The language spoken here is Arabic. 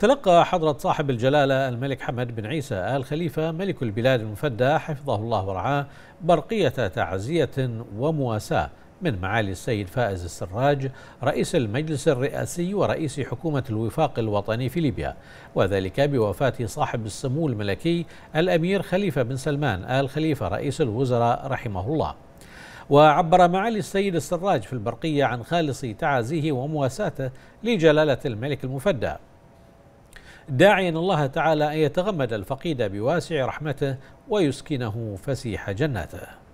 تلقى حضرة صاحب الجلالة الملك حمد بن عيسى آل خليفة ملك البلاد المفدى حفظه الله ورعاه برقية تعزية ومواساة من معالي السيد فائز السراج رئيس المجلس الرئاسي ورئيس حكومة الوفاق الوطني في ليبيا وذلك بوفاة صاحب السمو الملكي الأمير خليفة بن سلمان آل خليفة رئيس الوزراء رحمه الله وعبر معالي السيد السراج في البرقية عن خالص تعازيه ومواساته لجلالة الملك المفدى داعيا الله تعالى أن يتغمد الفقيد بواسع رحمته ويسكنه فسيح جناته